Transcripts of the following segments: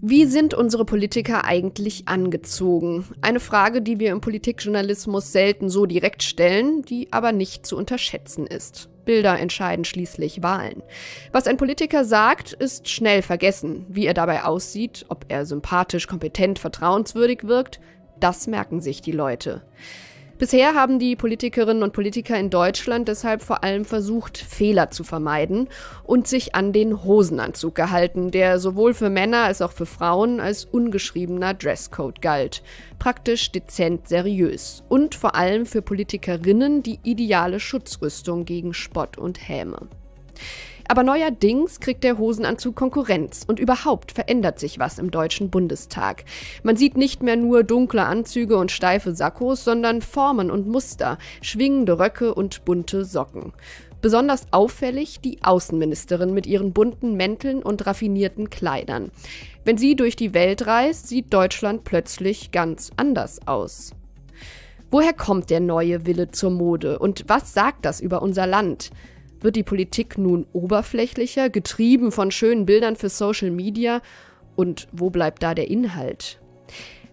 Wie sind unsere Politiker eigentlich angezogen? Eine Frage, die wir im Politikjournalismus selten so direkt stellen, die aber nicht zu unterschätzen ist. Bilder entscheiden schließlich Wahlen. Was ein Politiker sagt, ist schnell vergessen. Wie er dabei aussieht, ob er sympathisch, kompetent, vertrauenswürdig wirkt, das merken sich die Leute. Bisher haben die Politikerinnen und Politiker in Deutschland deshalb vor allem versucht, Fehler zu vermeiden und sich an den Hosenanzug gehalten, der sowohl für Männer als auch für Frauen als ungeschriebener Dresscode galt. Praktisch dezent seriös. Und vor allem für Politikerinnen die ideale Schutzrüstung gegen Spott und Häme. Aber neuerdings kriegt der Hosenanzug Konkurrenz und überhaupt verändert sich was im Deutschen Bundestag. Man sieht nicht mehr nur dunkle Anzüge und steife Sakkos, sondern Formen und Muster, schwingende Röcke und bunte Socken. Besonders auffällig die Außenministerin mit ihren bunten Mänteln und raffinierten Kleidern. Wenn sie durch die Welt reist, sieht Deutschland plötzlich ganz anders aus. Woher kommt der neue Wille zur Mode und was sagt das über unser Land? Wird die Politik nun oberflächlicher, getrieben von schönen Bildern für Social Media? Und wo bleibt da der Inhalt?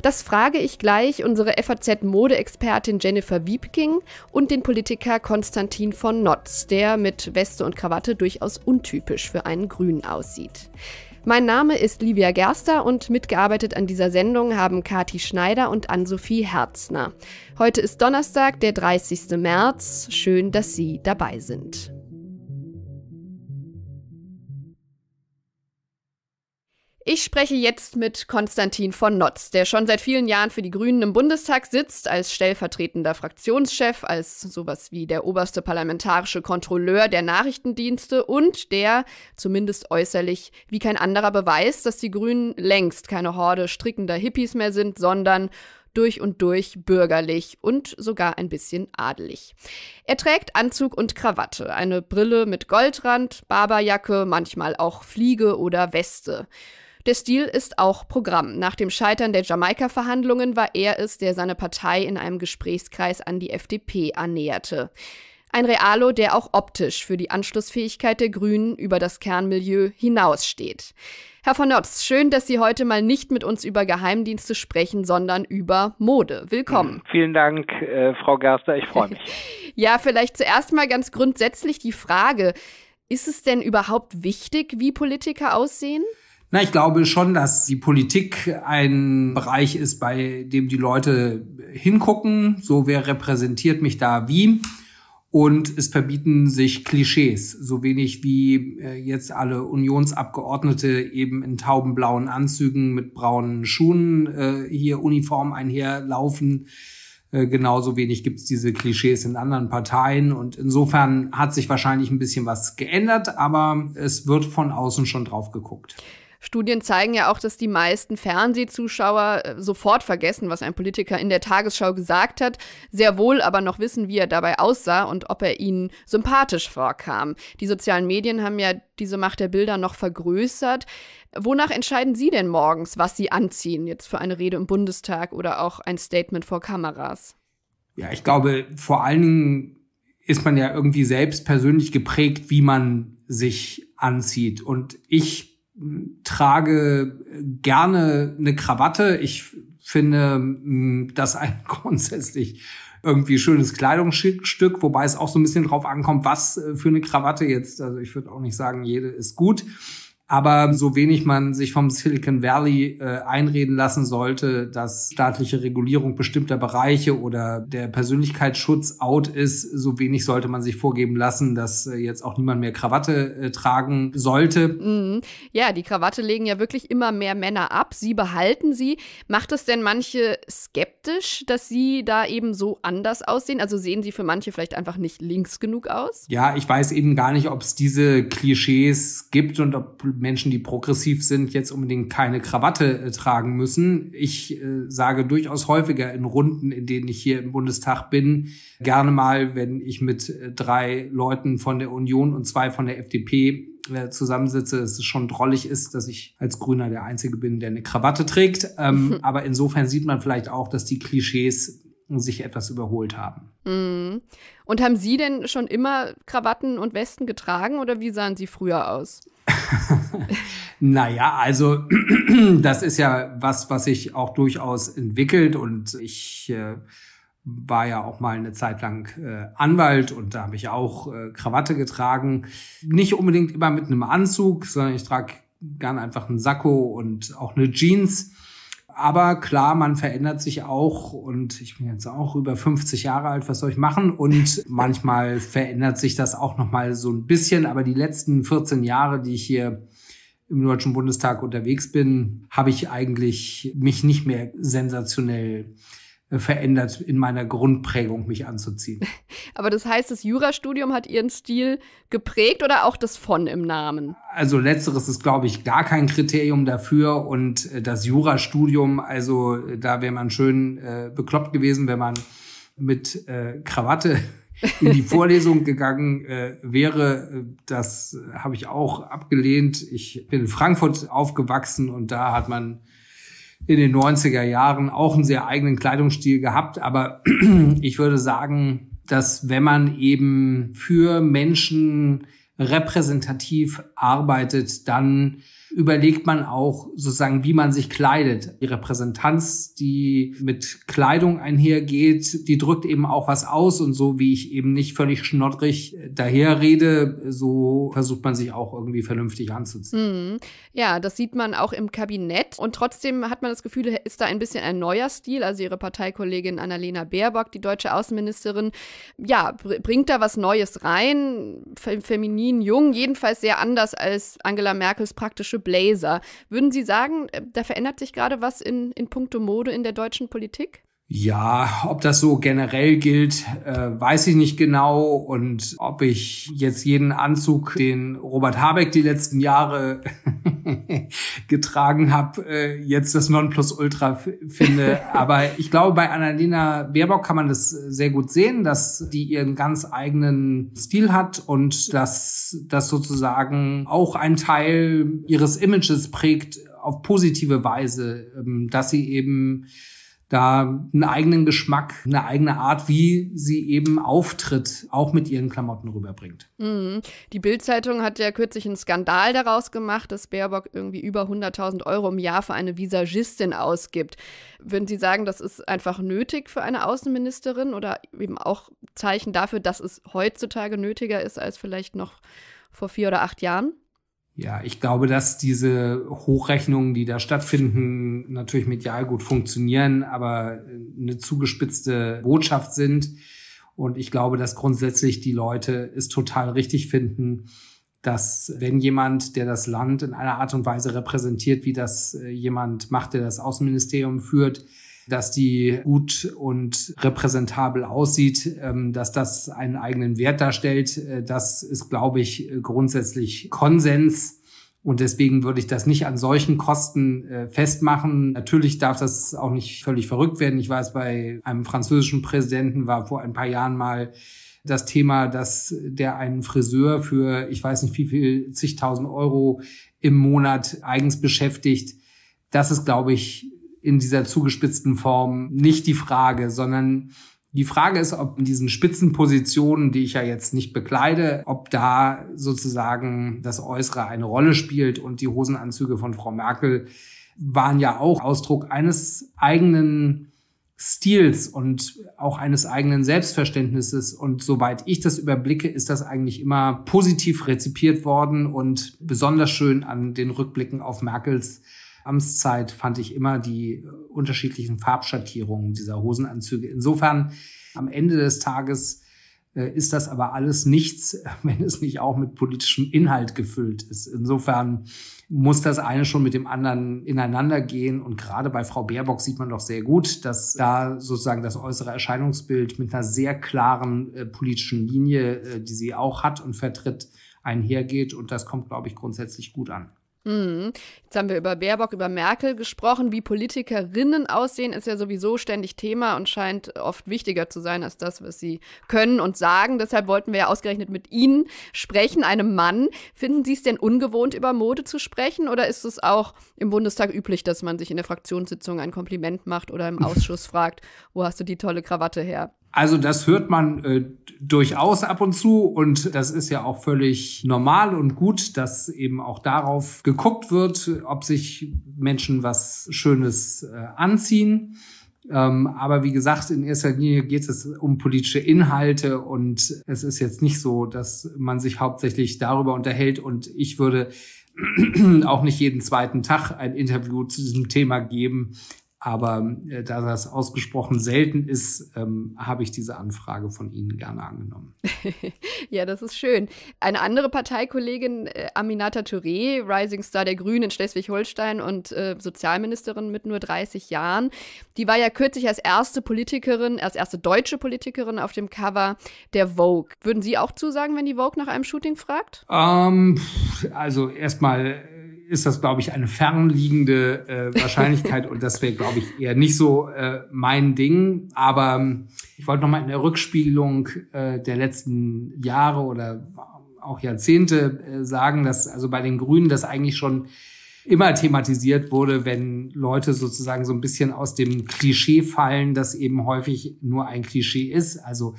Das frage ich gleich unsere FAZ-Mode-Expertin Jennifer Wiebking und den Politiker Konstantin von Notz, der mit Weste und Krawatte durchaus untypisch für einen Grünen aussieht. Mein Name ist Livia Gerster und mitgearbeitet an dieser Sendung haben Kati Schneider und Ann-Sophie Herzner. Heute ist Donnerstag, der 30. März. Schön, dass Sie dabei sind. Ich spreche jetzt mit Konstantin von Notz, der schon seit vielen Jahren für die Grünen im Bundestag sitzt, als stellvertretender Fraktionschef, als sowas wie der oberste parlamentarische Kontrolleur der Nachrichtendienste und der, zumindest äußerlich, wie kein anderer beweist, dass die Grünen längst keine Horde strickender Hippies mehr sind, sondern durch und durch bürgerlich und sogar ein bisschen adelig. Er trägt Anzug und Krawatte, eine Brille mit Goldrand, Barberjacke, manchmal auch Fliege oder Weste. Der Stil ist auch Programm. Nach dem Scheitern der Jamaika-Verhandlungen war er es, der seine Partei in einem Gesprächskreis an die FDP annäherte. Ein Realo, der auch optisch für die Anschlussfähigkeit der Grünen über das Kernmilieu hinaussteht. Herr von Notz, schön, dass Sie heute mal nicht mit uns über Geheimdienste sprechen, sondern über Mode. Willkommen. Hm, vielen Dank, äh, Frau Gerster, ich freue mich. ja, vielleicht zuerst mal ganz grundsätzlich die Frage, ist es denn überhaupt wichtig, wie Politiker aussehen? Na, ich glaube schon, dass die Politik ein Bereich ist, bei dem die Leute hingucken. So, wer repräsentiert mich da wie? Und es verbieten sich Klischees, so wenig wie äh, jetzt alle Unionsabgeordnete eben in taubenblauen Anzügen mit braunen Schuhen äh, hier Uniform einherlaufen. Äh, genauso wenig gibt's diese Klischees in anderen Parteien. Und insofern hat sich wahrscheinlich ein bisschen was geändert, aber es wird von außen schon drauf geguckt. Studien zeigen ja auch, dass die meisten Fernsehzuschauer äh, sofort vergessen, was ein Politiker in der Tagesschau gesagt hat, sehr wohl aber noch wissen, wie er dabei aussah und ob er ihnen sympathisch vorkam. Die sozialen Medien haben ja diese Macht der Bilder noch vergrößert. Wonach entscheiden Sie denn morgens, was Sie anziehen, jetzt für eine Rede im Bundestag oder auch ein Statement vor Kameras? Ja, ich glaube, vor allen Dingen ist man ja irgendwie selbst persönlich geprägt, wie man sich anzieht. Und ich trage gerne eine Krawatte. Ich finde mm, das ein grundsätzlich irgendwie schönes Kleidungsstück, wobei es auch so ein bisschen drauf ankommt, was äh, für eine Krawatte jetzt. Also ich würde auch nicht sagen, jede ist gut. Aber so wenig man sich vom Silicon Valley äh, einreden lassen sollte, dass staatliche Regulierung bestimmter Bereiche oder der Persönlichkeitsschutz out ist, so wenig sollte man sich vorgeben lassen, dass äh, jetzt auch niemand mehr Krawatte äh, tragen sollte. Mhm. Ja, die Krawatte legen ja wirklich immer mehr Männer ab. Sie behalten sie. Macht es denn manche skeptisch, dass sie da eben so anders aussehen? Also sehen sie für manche vielleicht einfach nicht links genug aus? Ja, ich weiß eben gar nicht, ob es diese Klischees gibt und ob Menschen, die progressiv sind, jetzt unbedingt keine Krawatte äh, tragen müssen. Ich äh, sage durchaus häufiger in Runden, in denen ich hier im Bundestag bin, gerne mal, wenn ich mit äh, drei Leuten von der Union und zwei von der FDP äh, zusammensitze, dass es schon drollig ist, dass ich als Grüner der Einzige bin, der eine Krawatte trägt. Ähm, Aber insofern sieht man vielleicht auch, dass die Klischees sich etwas überholt haben. Mhm. Und haben Sie denn schon immer Krawatten und Westen getragen oder wie sahen Sie früher aus? naja, also das ist ja was, was sich auch durchaus entwickelt und ich äh, war ja auch mal eine Zeit lang äh, Anwalt und da habe ich auch äh, Krawatte getragen. Nicht unbedingt immer mit einem Anzug, sondern ich trage gern einfach einen Sakko und auch eine Jeans. Aber klar, man verändert sich auch und ich bin jetzt auch über 50 Jahre alt, was soll ich machen? Und manchmal verändert sich das auch nochmal so ein bisschen. Aber die letzten 14 Jahre, die ich hier im Deutschen Bundestag unterwegs bin, habe ich eigentlich mich nicht mehr sensationell verändert in meiner Grundprägung, mich anzuziehen. Aber das heißt, das Jurastudium hat Ihren Stil geprägt oder auch das von im Namen? Also letzteres ist, glaube ich, gar kein Kriterium dafür. Und äh, das Jurastudium, also äh, da wäre man schön äh, bekloppt gewesen, wenn man mit äh, Krawatte in die Vorlesung gegangen äh, wäre. Das habe ich auch abgelehnt. Ich bin in Frankfurt aufgewachsen und da hat man in den 90er Jahren auch einen sehr eigenen Kleidungsstil gehabt. Aber ich würde sagen, dass wenn man eben für Menschen repräsentativ arbeitet, dann überlegt man auch sozusagen, wie man sich kleidet. Die Repräsentanz, die mit Kleidung einhergeht, die drückt eben auch was aus und so wie ich eben nicht völlig schnoddrig daherrede, so versucht man sich auch irgendwie vernünftig anzuziehen. Mhm. Ja, das sieht man auch im Kabinett und trotzdem hat man das Gefühl, ist da ein bisschen ein neuer Stil. Also ihre Parteikollegin Annalena Baerbock, die deutsche Außenministerin, ja, bringt da was Neues rein, feminin, jung, jedenfalls sehr anders als Angela Merkels praktische Blazer. Würden Sie sagen, äh, da verändert sich gerade was in, in puncto Mode in der deutschen Politik? Ja, ob das so generell gilt, äh, weiß ich nicht genau. Und ob ich jetzt jeden Anzug, den Robert Habeck die letzten Jahre getragen habe, äh, jetzt das Nonplusultra finde. Aber ich glaube, bei Annalena Baerbock kann man das sehr gut sehen, dass die ihren ganz eigenen Stil hat und dass das sozusagen auch ein Teil ihres Images prägt auf positive Weise, ähm, dass sie eben da einen eigenen Geschmack, eine eigene Art, wie sie eben auftritt, auch mit ihren Klamotten rüberbringt. Mhm. Die Bild-Zeitung hat ja kürzlich einen Skandal daraus gemacht, dass Baerbock irgendwie über 100.000 Euro im Jahr für eine Visagistin ausgibt. Würden Sie sagen, das ist einfach nötig für eine Außenministerin oder eben auch Zeichen dafür, dass es heutzutage nötiger ist als vielleicht noch vor vier oder acht Jahren? Ja, ich glaube, dass diese Hochrechnungen, die da stattfinden, natürlich medial gut funktionieren, aber äh, eine zugespitzte Botschaft sind. Und ich glaube, dass grundsätzlich die Leute es total richtig finden, dass wenn jemand, der das Land in einer Art und Weise repräsentiert, wie das äh, jemand macht, der das Außenministerium führt, dass die gut und repräsentabel aussieht, ähm, dass das einen eigenen Wert darstellt. Äh, das ist, glaube ich, grundsätzlich Konsens. Und deswegen würde ich das nicht an solchen Kosten äh, festmachen. Natürlich darf das auch nicht völlig verrückt werden. Ich weiß, bei einem französischen Präsidenten war vor ein paar Jahren mal das Thema, dass der einen Friseur für, ich weiß nicht wie viel, zigtausend Euro im Monat eigens beschäftigt. Das ist, glaube ich, in dieser zugespitzten Form nicht die Frage, sondern die Frage ist, ob in diesen Spitzenpositionen, die ich ja jetzt nicht bekleide, ob da sozusagen das Äußere eine Rolle spielt und die Hosenanzüge von Frau Merkel waren ja auch Ausdruck eines eigenen Stils und auch eines eigenen Selbstverständnisses. Und soweit ich das überblicke, ist das eigentlich immer positiv rezipiert worden und besonders schön an den Rückblicken auf Merkels Amtszeit fand ich immer die äh, unterschiedlichen Farbschattierungen dieser Hosenanzüge. Insofern am Ende des Tages äh, ist das aber alles nichts, wenn es nicht auch mit politischem Inhalt gefüllt ist. Insofern muss das eine schon mit dem anderen ineinander gehen. Und gerade bei Frau Baerbock sieht man doch sehr gut, dass da sozusagen das äußere Erscheinungsbild mit einer sehr klaren äh, politischen Linie, äh, die sie auch hat und vertritt, einhergeht. Und das kommt, glaube ich, grundsätzlich gut an. Mhm. Jetzt haben wir über Baerbock, über Merkel gesprochen. Wie Politikerinnen aussehen, ist ja sowieso ständig Thema und scheint oft wichtiger zu sein als das, was sie können und sagen. Deshalb wollten wir ja ausgerechnet mit Ihnen sprechen, einem Mann. Finden Sie es denn ungewohnt, über Mode zu sprechen? Oder ist es auch im Bundestag üblich, dass man sich in der Fraktionssitzung ein Kompliment macht oder im Ausschuss fragt, wo hast du die tolle Krawatte her? Also das hört man äh, durchaus ab und zu und das ist ja auch völlig normal und gut, dass eben auch darauf geguckt wird, ob sich Menschen was Schönes äh, anziehen. Ähm, aber wie gesagt, in erster Linie geht es um politische Inhalte und es ist jetzt nicht so, dass man sich hauptsächlich darüber unterhält und ich würde auch nicht jeden zweiten Tag ein Interview zu diesem Thema geben, aber äh, da das ausgesprochen selten ist, ähm, habe ich diese Anfrage von Ihnen gerne angenommen. ja, das ist schön. Eine andere Parteikollegin, äh, Aminata Touré, Rising Star der Grünen in Schleswig-Holstein und äh, Sozialministerin mit nur 30 Jahren, die war ja kürzlich als erste Politikerin, als erste deutsche Politikerin auf dem Cover der Vogue. Würden Sie auch zusagen, wenn die Vogue nach einem Shooting fragt? Ähm, also erstmal äh, ist das, glaube ich, eine fernliegende äh, Wahrscheinlichkeit und das wäre, glaube ich, eher nicht so äh, mein Ding. Aber ähm, ich wollte nochmal in der Rückspiegelung äh, der letzten Jahre oder auch Jahrzehnte äh, sagen, dass also bei den Grünen das eigentlich schon immer thematisiert wurde, wenn Leute sozusagen so ein bisschen aus dem Klischee fallen, das eben häufig nur ein Klischee ist. Also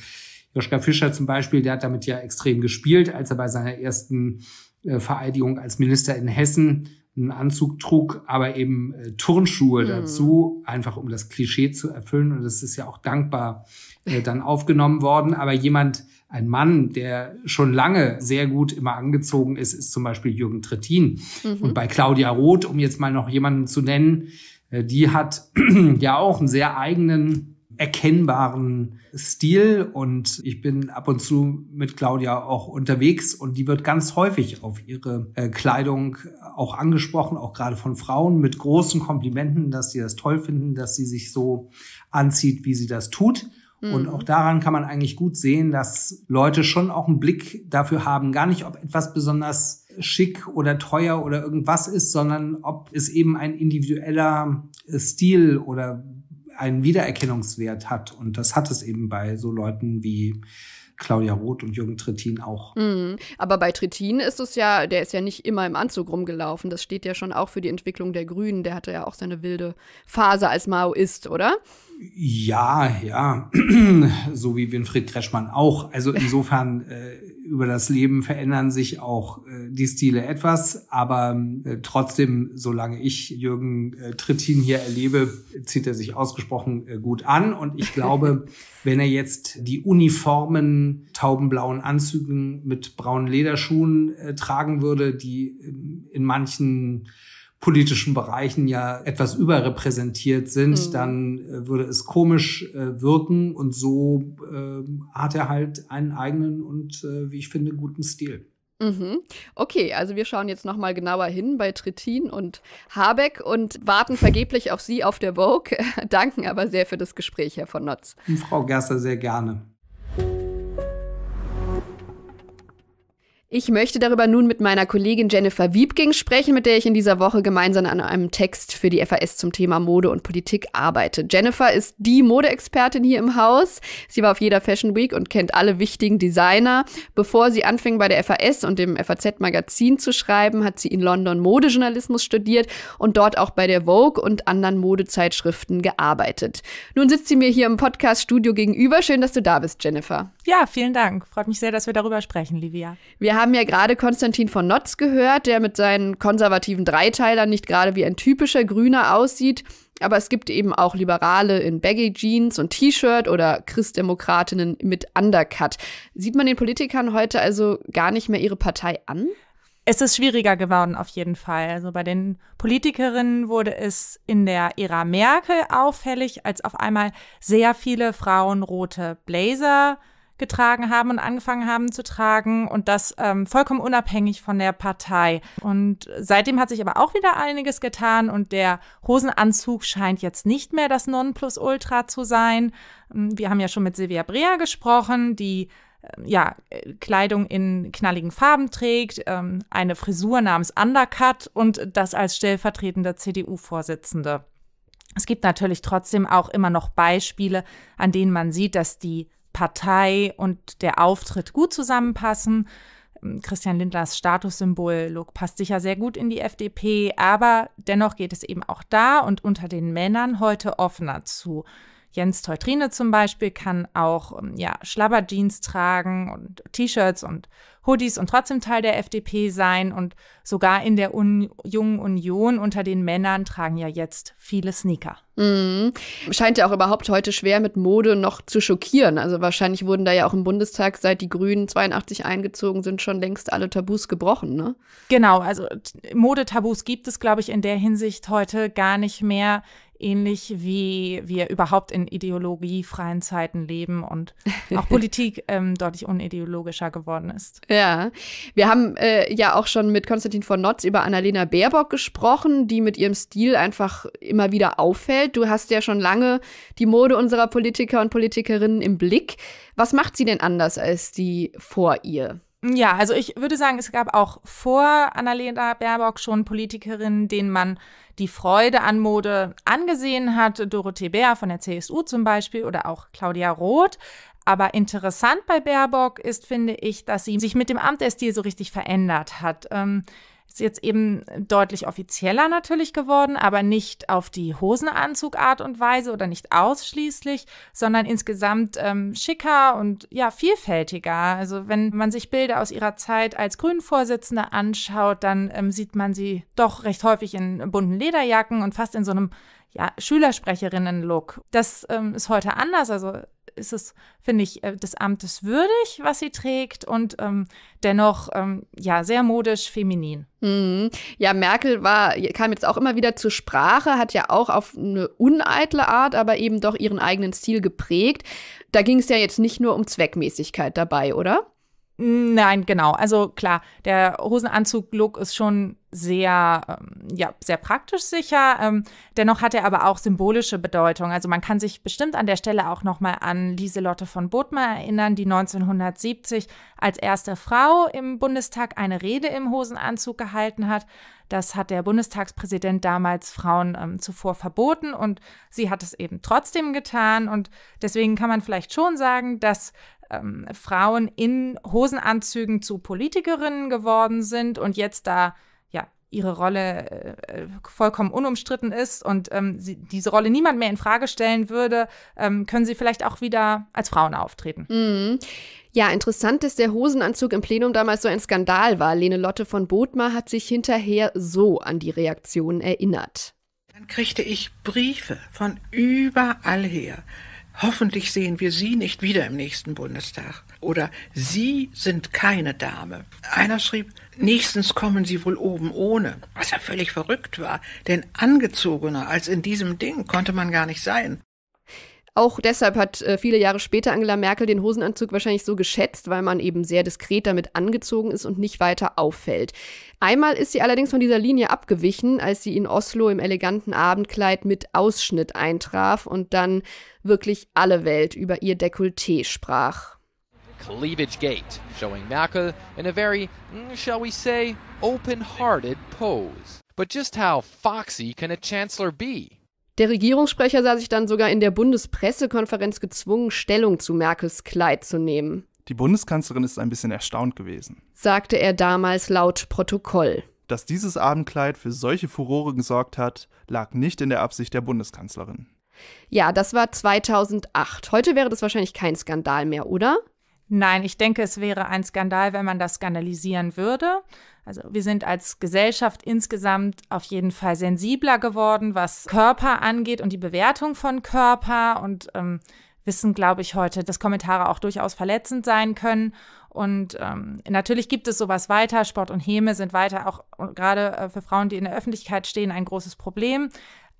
Joschka Fischer zum Beispiel, der hat damit ja extrem gespielt, als er bei seiner ersten äh, Vereidigung als Minister in Hessen einen Anzug trug, aber eben äh, Turnschuhe mhm. dazu, einfach um das Klischee zu erfüllen. Und das ist ja auch dankbar äh, dann aufgenommen worden. Aber jemand, ein Mann, der schon lange sehr gut immer angezogen ist, ist zum Beispiel Jürgen Trittin. Mhm. Und bei Claudia Roth, um jetzt mal noch jemanden zu nennen, äh, die hat ja auch einen sehr eigenen erkennbaren Stil und ich bin ab und zu mit Claudia auch unterwegs und die wird ganz häufig auf ihre äh, Kleidung auch angesprochen, auch gerade von Frauen mit großen Komplimenten, dass sie das toll finden, dass sie sich so anzieht, wie sie das tut. Mhm. Und auch daran kann man eigentlich gut sehen, dass Leute schon auch einen Blick dafür haben, gar nicht, ob etwas besonders schick oder teuer oder irgendwas ist, sondern ob es eben ein individueller Stil oder einen Wiedererkennungswert hat. Und das hat es eben bei so Leuten wie Claudia Roth und Jürgen Trittin auch. Mhm. Aber bei Trittin ist es ja, der ist ja nicht immer im Anzug rumgelaufen. Das steht ja schon auch für die Entwicklung der Grünen. Der hatte ja auch seine wilde Phase als Maoist, oder? Ja, ja. so wie Winfried Kreschmann auch. Also insofern. Äh, über das Leben verändern sich auch äh, die Stile etwas, aber äh, trotzdem, solange ich Jürgen äh, Trittin hier erlebe, zieht er sich ausgesprochen äh, gut an. Und ich glaube, wenn er jetzt die uniformen taubenblauen Anzügen mit braunen Lederschuhen äh, tragen würde, die ähm, in manchen politischen Bereichen ja etwas überrepräsentiert sind, mhm. dann äh, würde es komisch äh, wirken und so ähm, hat er halt einen eigenen und äh, wie ich finde guten Stil. Mhm. Okay, also wir schauen jetzt nochmal genauer hin bei Trittin und Habeck und warten vergeblich auf Sie auf der Vogue, danken aber sehr für das Gespräch, Herr von Notz. Frau Gerster, sehr gerne. Ich möchte darüber nun mit meiner Kollegin Jennifer Wiebking sprechen, mit der ich in dieser Woche gemeinsam an einem Text für die FAS zum Thema Mode und Politik arbeite. Jennifer ist die Modeexpertin hier im Haus. Sie war auf jeder Fashion Week und kennt alle wichtigen Designer. Bevor sie anfing bei der FAS und dem FAZ-Magazin zu schreiben, hat sie in London Modejournalismus studiert und dort auch bei der Vogue und anderen Modezeitschriften gearbeitet. Nun sitzt sie mir hier im Podcast-Studio gegenüber. Schön, dass du da bist, Jennifer. Ja, vielen Dank. Freut mich sehr, dass wir darüber sprechen, Livia. Wir haben ja gerade Konstantin von Notz gehört, der mit seinen konservativen Dreiteilern nicht gerade wie ein typischer Grüner aussieht. Aber es gibt eben auch Liberale in Baggy Jeans und T-Shirt oder Christdemokratinnen mit Undercut. Sieht man den Politikern heute also gar nicht mehr ihre Partei an? Es ist schwieriger geworden auf jeden Fall. Also bei den Politikerinnen wurde es in der Ära Merkel auffällig, als auf einmal sehr viele Frauen rote Blazer getragen haben und angefangen haben zu tragen und das ähm, vollkommen unabhängig von der Partei. Und seitdem hat sich aber auch wieder einiges getan und der Hosenanzug scheint jetzt nicht mehr das Nonplusultra zu sein. Ähm, wir haben ja schon mit Silvia Brea gesprochen, die ähm, ja, äh, Kleidung in knalligen Farben trägt, ähm, eine Frisur namens Undercut und das als stellvertretender CDU-Vorsitzende. Es gibt natürlich trotzdem auch immer noch Beispiele, an denen man sieht, dass die Partei und der Auftritt gut zusammenpassen. Christian Lindlers Statussymbol passt sicher sehr gut in die FDP, aber dennoch geht es eben auch da und unter den Männern heute offener zu. Jens Teutrine zum Beispiel kann auch ähm, ja, Schlabberjeans tragen und T-Shirts und Hoodies und trotzdem Teil der FDP sein. Und sogar in der Un Jungen Union unter den Männern tragen ja jetzt viele Sneaker. Mhm. Scheint ja auch überhaupt heute schwer mit Mode noch zu schockieren. Also wahrscheinlich wurden da ja auch im Bundestag, seit die Grünen 82 eingezogen sind, schon längst alle Tabus gebrochen. Ne? Genau, also Modetabus gibt es, glaube ich, in der Hinsicht heute gar nicht mehr ähnlich wie wir überhaupt in ideologiefreien Zeiten leben und auch Politik ähm, deutlich unideologischer geworden ist. Ja, wir haben äh, ja auch schon mit Konstantin von Notz über Annalena Baerbock gesprochen, die mit ihrem Stil einfach immer wieder auffällt. Du hast ja schon lange die Mode unserer Politiker und Politikerinnen im Blick. Was macht sie denn anders als die vor ihr? Ja, also ich würde sagen, es gab auch vor Annalena Baerbock schon Politikerinnen, denen man die Freude an Mode angesehen hat. Dorothee Bär von der CSU zum Beispiel oder auch Claudia Roth. Aber interessant bei Baerbock ist, finde ich, dass sie sich mit dem Amt der Stil so richtig verändert hat. Ähm, ist jetzt eben deutlich offizieller natürlich geworden, aber nicht auf die Hosenanzugart und Weise oder nicht ausschließlich, sondern insgesamt ähm, schicker und ja, vielfältiger. Also wenn man sich Bilder aus ihrer Zeit als Grünvorsitzende anschaut, dann ähm, sieht man sie doch recht häufig in bunten Lederjacken und fast in so einem ja, Schülersprecherinnen-Look. Das ähm, ist heute anders. Also ist es, finde ich, äh, des Amtes würdig, was sie trägt und ähm, dennoch ähm, ja sehr modisch feminin. Mhm. Ja, Merkel war, kam jetzt auch immer wieder zur Sprache, hat ja auch auf eine uneitle Art, aber eben doch ihren eigenen Stil geprägt. Da ging es ja jetzt nicht nur um Zweckmäßigkeit dabei, oder? Nein, genau. Also klar, der Hosenanzug-Look ist schon sehr, ähm, ja, sehr praktisch sicher. Ähm, dennoch hat er aber auch symbolische Bedeutung. Also man kann sich bestimmt an der Stelle auch nochmal an Lieselotte von Bodmer erinnern, die 1970 als erste Frau im Bundestag eine Rede im Hosenanzug gehalten hat. Das hat der Bundestagspräsident damals Frauen ähm, zuvor verboten und sie hat es eben trotzdem getan. Und deswegen kann man vielleicht schon sagen, dass ähm, Frauen in Hosenanzügen zu Politikerinnen geworden sind und jetzt da ja ihre Rolle äh, äh, vollkommen unumstritten ist und ähm, sie, diese Rolle niemand mehr in Frage stellen würde, ähm, können sie vielleicht auch wieder als Frauen auftreten. Mhm. Ja, interessant, dass der Hosenanzug im Plenum damals so ein Skandal war. Lene Lotte von Bodmer hat sich hinterher so an die Reaktion erinnert. Dann kriegte ich Briefe von überall her hoffentlich sehen wir Sie nicht wieder im nächsten Bundestag. Oder Sie sind keine Dame. Einer schrieb, nächstens kommen Sie wohl oben ohne, was ja völlig verrückt war, denn angezogener als in diesem Ding konnte man gar nicht sein. Auch deshalb hat äh, viele Jahre später Angela Merkel den Hosenanzug wahrscheinlich so geschätzt, weil man eben sehr diskret damit angezogen ist und nicht weiter auffällt. Einmal ist sie allerdings von dieser Linie abgewichen, als sie in Oslo im eleganten Abendkleid mit Ausschnitt eintraf und dann wirklich alle Welt über ihr Dekolleté sprach. Cleavage Gate, showing Merkel in a very, mm, shall we say, open-hearted pose. But just how foxy can a chancellor be? Der Regierungssprecher sah sich dann sogar in der Bundespressekonferenz gezwungen, Stellung zu Merkels Kleid zu nehmen. Die Bundeskanzlerin ist ein bisschen erstaunt gewesen, sagte er damals laut Protokoll. Dass dieses Abendkleid für solche Furore gesorgt hat, lag nicht in der Absicht der Bundeskanzlerin. Ja, das war 2008. Heute wäre das wahrscheinlich kein Skandal mehr, oder? Nein, ich denke, es wäre ein Skandal, wenn man das skandalisieren würde. Also wir sind als Gesellschaft insgesamt auf jeden Fall sensibler geworden, was Körper angeht und die Bewertung von Körper und ähm, wissen, glaube ich, heute, dass Kommentare auch durchaus verletzend sein können. Und ähm, natürlich gibt es sowas weiter. Sport und Häme sind weiter auch äh, gerade äh, für Frauen, die in der Öffentlichkeit stehen, ein großes Problem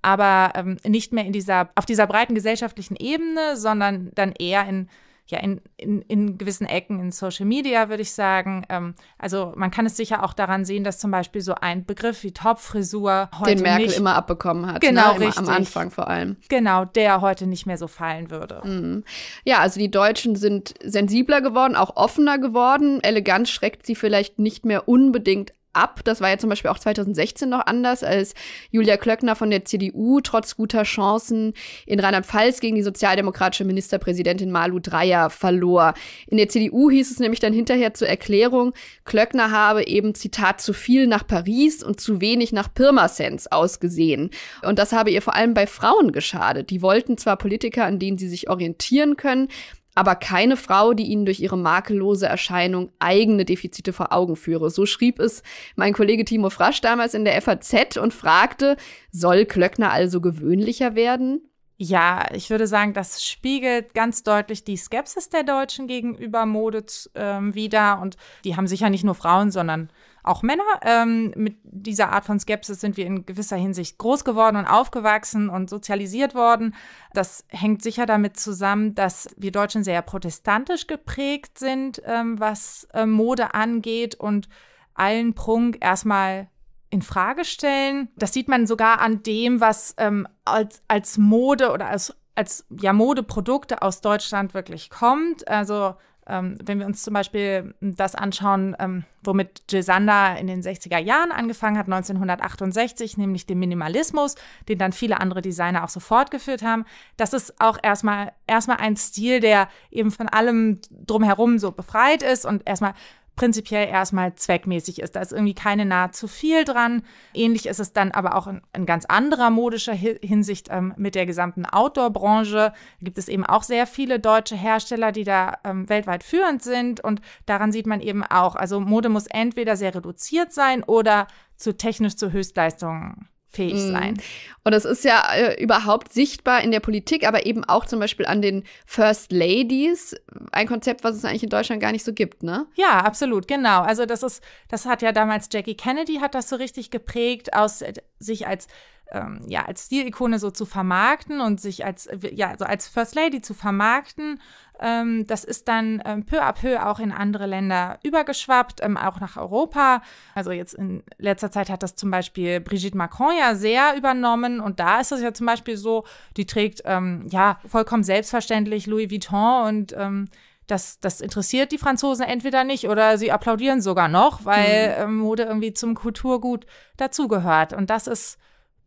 aber ähm, nicht mehr in dieser, auf dieser breiten gesellschaftlichen Ebene, sondern dann eher in ja, in, in, in gewissen Ecken in Social Media, würde ich sagen. Ähm, also man kann es sicher auch daran sehen, dass zum Beispiel so ein Begriff wie Topfrisur heute Den Merkel nicht, immer abbekommen hat. Ne? Genau, ne? richtig. Am Anfang vor allem. Genau, der heute nicht mehr so fallen würde. Mhm. Ja, also die Deutschen sind sensibler geworden, auch offener geworden. Eleganz schreckt sie vielleicht nicht mehr unbedingt ab. Das war ja zum Beispiel auch 2016 noch anders, als Julia Klöckner von der CDU trotz guter Chancen in Rheinland-Pfalz gegen die sozialdemokratische Ministerpräsidentin Malu Dreyer verlor. In der CDU hieß es nämlich dann hinterher zur Erklärung, Klöckner habe eben, Zitat, zu viel nach Paris und zu wenig nach Pirmasens ausgesehen. Und das habe ihr vor allem bei Frauen geschadet. Die wollten zwar Politiker, an denen sie sich orientieren können, aber keine Frau, die ihnen durch ihre makellose Erscheinung eigene Defizite vor Augen führe. So schrieb es mein Kollege Timo Frasch damals in der FAZ und fragte, soll Klöckner also gewöhnlicher werden? Ja, ich würde sagen, das spiegelt ganz deutlich die Skepsis der Deutschen gegenüber Mode äh, wider. Und die haben sicher nicht nur Frauen, sondern auch Männer. Ähm, mit dieser Art von Skepsis sind wir in gewisser Hinsicht groß geworden und aufgewachsen und sozialisiert worden. Das hängt sicher damit zusammen, dass wir Deutschen sehr protestantisch geprägt sind, ähm, was äh, Mode angeht und allen Prunk erstmal in Frage stellen. Das sieht man sogar an dem, was ähm, als, als Mode oder als als ja Modeprodukte aus Deutschland wirklich kommt. Also ähm, wenn wir uns zum Beispiel das anschauen, ähm, womit Gisanda in den 60er Jahren angefangen hat, 1968, nämlich den Minimalismus, den dann viele andere Designer auch so fortgeführt haben, das ist auch erstmal, erstmal ein Stil, der eben von allem drumherum so befreit ist und erstmal prinzipiell erstmal zweckmäßig ist. Da ist irgendwie keine Naht zu viel dran. Ähnlich ist es dann aber auch in, in ganz anderer modischer Hinsicht ähm, mit der gesamten Outdoor-Branche. Da Gibt es eben auch sehr viele deutsche Hersteller, die da ähm, weltweit führend sind. Und daran sieht man eben auch, also Mode muss entweder sehr reduziert sein oder zu technisch zu Höchstleistungen fähig mm. sein. Und das ist ja äh, überhaupt sichtbar in der Politik, aber eben auch zum Beispiel an den First Ladies, ein Konzept, was es eigentlich in Deutschland gar nicht so gibt, ne? Ja, absolut, genau. Also das ist, das hat ja damals Jackie Kennedy hat das so richtig geprägt, aus äh, sich als ähm, ja, als Stilikone so zu vermarkten und sich als, ja, so als First Lady zu vermarkten. Ähm, das ist dann ähm, peu à peu auch in andere Länder übergeschwappt, ähm, auch nach Europa. Also jetzt in letzter Zeit hat das zum Beispiel Brigitte Macron ja sehr übernommen und da ist es ja zum Beispiel so, die trägt ähm, ja vollkommen selbstverständlich Louis Vuitton und ähm, das, das interessiert die Franzosen entweder nicht oder sie applaudieren sogar noch, weil mhm. ähm, Mode irgendwie zum Kulturgut dazugehört. Und das ist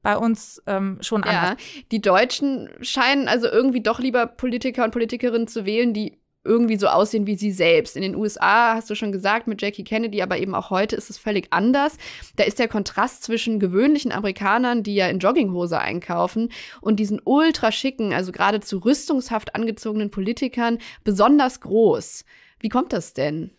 bei uns ähm, schon ja, anders. Die Deutschen scheinen also irgendwie doch lieber Politiker und Politikerinnen zu wählen, die irgendwie so aussehen wie sie selbst. In den USA hast du schon gesagt mit Jackie Kennedy, aber eben auch heute ist es völlig anders. Da ist der Kontrast zwischen gewöhnlichen Amerikanern, die ja in Jogginghose einkaufen, und diesen ultraschicken, also geradezu rüstungshaft angezogenen Politikern besonders groß. Wie kommt das denn?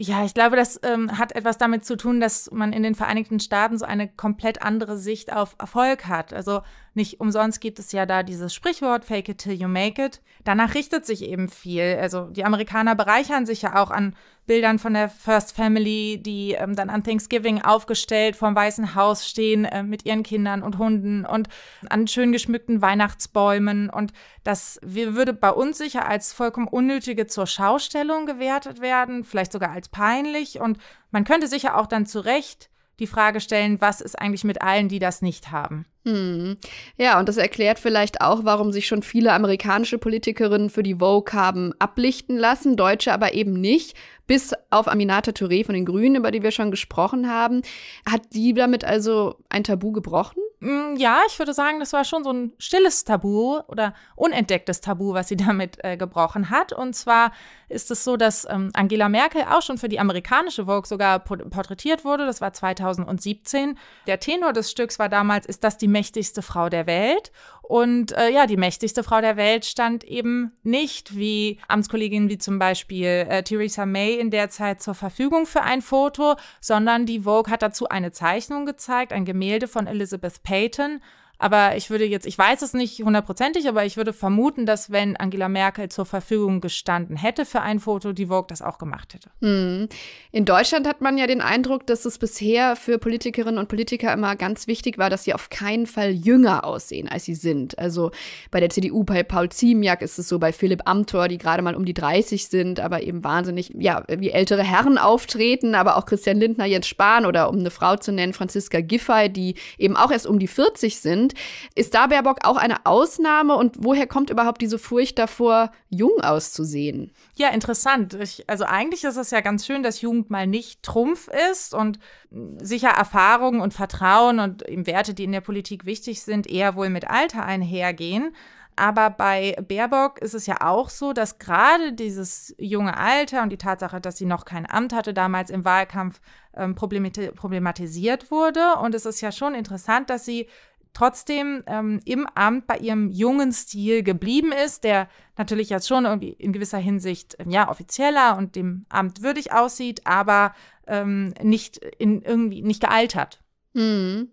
Ja, ich glaube, das ähm, hat etwas damit zu tun, dass man in den Vereinigten Staaten so eine komplett andere Sicht auf Erfolg hat. Also nicht umsonst gibt es ja da dieses Sprichwort, fake it till you make it. Danach richtet sich eben viel. Also die Amerikaner bereichern sich ja auch an Bildern von der First Family, die ähm, dann an Thanksgiving aufgestellt vorm Weißen Haus stehen äh, mit ihren Kindern und Hunden und an schön geschmückten Weihnachtsbäumen. Und das würde bei uns sicher als vollkommen unnötige zur Schaustellung gewertet werden, vielleicht sogar als peinlich. Und man könnte sicher auch dann zu Recht die Frage stellen, was ist eigentlich mit allen, die das nicht haben? Hm. Ja, und das erklärt vielleicht auch, warum sich schon viele amerikanische Politikerinnen für die Vogue haben ablichten lassen, Deutsche aber eben nicht. Bis auf Aminata Touré von den Grünen, über die wir schon gesprochen haben. Hat die damit also ein Tabu gebrochen? Mm, ja, ich würde sagen, das war schon so ein stilles Tabu oder unentdecktes Tabu, was sie damit äh, gebrochen hat. Und zwar ist es so, dass ähm, Angela Merkel auch schon für die amerikanische Vogue sogar porträtiert wurde. Das war 2017. Der Tenor des Stücks war damals, ist das die mächtigste Frau der Welt? Und äh, ja, die mächtigste Frau der Welt stand eben nicht wie Amtskolleginnen wie zum Beispiel äh, Theresa May in der Zeit zur Verfügung für ein Foto, sondern die Vogue hat dazu eine Zeichnung gezeigt, ein Gemälde von Elizabeth Payton aber ich würde jetzt, ich weiß es nicht hundertprozentig, aber ich würde vermuten, dass wenn Angela Merkel zur Verfügung gestanden hätte für ein Foto, die Vogue das auch gemacht hätte. Hm. In Deutschland hat man ja den Eindruck, dass es bisher für Politikerinnen und Politiker immer ganz wichtig war, dass sie auf keinen Fall jünger aussehen, als sie sind. Also bei der CDU, bei Paul Ziemiak ist es so, bei Philipp Amthor, die gerade mal um die 30 sind, aber eben wahnsinnig, ja, wie ältere Herren auftreten, aber auch Christian Lindner, Jens Spahn oder um eine Frau zu nennen, Franziska Giffey, die eben auch erst um die 40 sind sind. Ist da Baerbock auch eine Ausnahme und woher kommt überhaupt diese Furcht davor, jung auszusehen? Ja, interessant. Ich, also eigentlich ist es ja ganz schön, dass Jugend mal nicht Trumpf ist und sicher Erfahrung und Vertrauen und Werte, die in der Politik wichtig sind, eher wohl mit Alter einhergehen. Aber bei Baerbock ist es ja auch so, dass gerade dieses junge Alter und die Tatsache, dass sie noch kein Amt hatte, damals im Wahlkampf ähm, problematisiert wurde. Und es ist ja schon interessant, dass sie trotzdem ähm, im Amt bei ihrem jungen Stil geblieben ist, der natürlich jetzt schon irgendwie in gewisser Hinsicht ähm, ja offizieller und dem Amt würdig aussieht, aber ähm, nicht in irgendwie nicht gealtert. Mhm.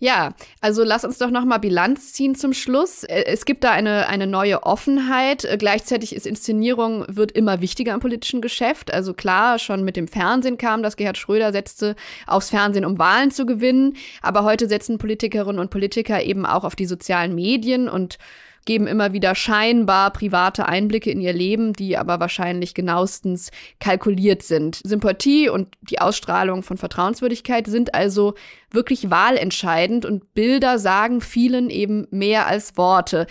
Ja, also lass uns doch nochmal Bilanz ziehen zum Schluss. Äh, es gibt da eine, eine neue Offenheit. Äh, gleichzeitig ist Inszenierung wird immer wichtiger im politischen Geschäft. Also klar, schon mit dem Fernsehen kam, dass Gerhard Schröder setzte aufs Fernsehen, um Wahlen zu gewinnen. Aber heute setzen Politikerinnen und Politiker eben auch auf die sozialen Medien und geben immer wieder scheinbar private Einblicke in ihr Leben, die aber wahrscheinlich genauestens kalkuliert sind. Sympathie und die Ausstrahlung von Vertrauenswürdigkeit sind also wirklich wahlentscheidend und Bilder sagen vielen eben mehr als Worte.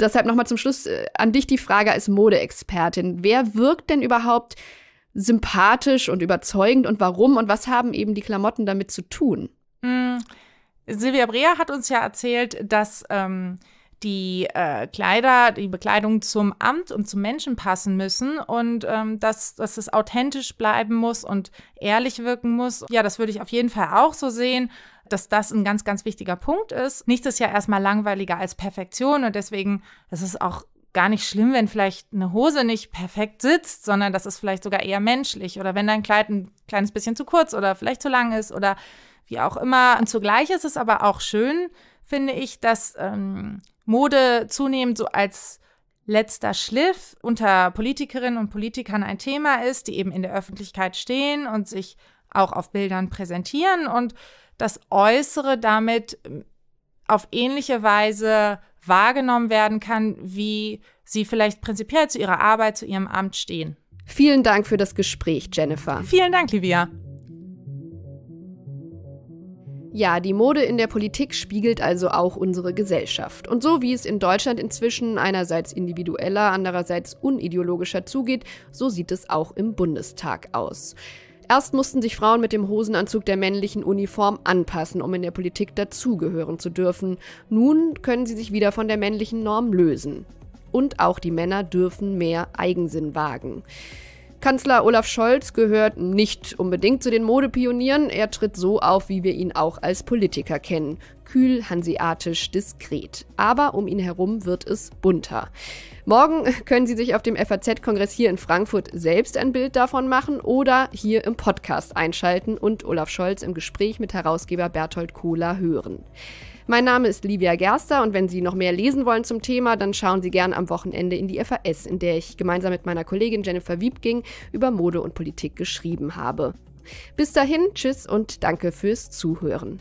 Deshalb nochmal zum Schluss äh, an dich die Frage als Modeexpertin. Wer wirkt denn überhaupt sympathisch und überzeugend und warum und was haben eben die Klamotten damit zu tun? Mm. Silvia Brea hat uns ja erzählt, dass ähm, die äh, Kleider, die Bekleidung zum Amt und zum Menschen passen müssen und ähm, dass, dass es authentisch bleiben muss und ehrlich wirken muss. Ja, das würde ich auf jeden Fall auch so sehen, dass das ein ganz, ganz wichtiger Punkt ist. Nichts ist ja erstmal langweiliger als Perfektion und deswegen ist es auch gar nicht schlimm, wenn vielleicht eine Hose nicht perfekt sitzt, sondern das ist vielleicht sogar eher menschlich oder wenn dein Kleid ein kleines bisschen zu kurz oder vielleicht zu lang ist oder wie auch immer. Und zugleich ist es aber auch schön, finde ich, dass ähm, Mode zunehmend so als letzter Schliff unter Politikerinnen und Politikern ein Thema ist, die eben in der Öffentlichkeit stehen und sich auch auf Bildern präsentieren und das Äußere damit ähm, auf ähnliche Weise wahrgenommen werden kann, wie sie vielleicht prinzipiell zu ihrer Arbeit, zu ihrem Amt stehen. Vielen Dank für das Gespräch, Jennifer. Vielen Dank, Livia. Ja, die Mode in der Politik spiegelt also auch unsere Gesellschaft. Und so wie es in Deutschland inzwischen einerseits individueller, andererseits unideologischer zugeht, so sieht es auch im Bundestag aus. Erst mussten sich Frauen mit dem Hosenanzug der männlichen Uniform anpassen, um in der Politik dazugehören zu dürfen. Nun können sie sich wieder von der männlichen Norm lösen. Und auch die Männer dürfen mehr Eigensinn wagen. Kanzler Olaf Scholz gehört nicht unbedingt zu den Modepionieren. Er tritt so auf, wie wir ihn auch als Politiker kennen. Kühl, hanseatisch, diskret. Aber um ihn herum wird es bunter. Morgen können Sie sich auf dem FAZ-Kongress hier in Frankfurt selbst ein Bild davon machen oder hier im Podcast einschalten und Olaf Scholz im Gespräch mit Herausgeber Berthold Kohler hören. Mein Name ist Livia Gerster und wenn Sie noch mehr lesen wollen zum Thema, dann schauen Sie gerne am Wochenende in die FAS, in der ich gemeinsam mit meiner Kollegin Jennifer Wiebking über Mode und Politik geschrieben habe. Bis dahin, tschüss und danke fürs Zuhören.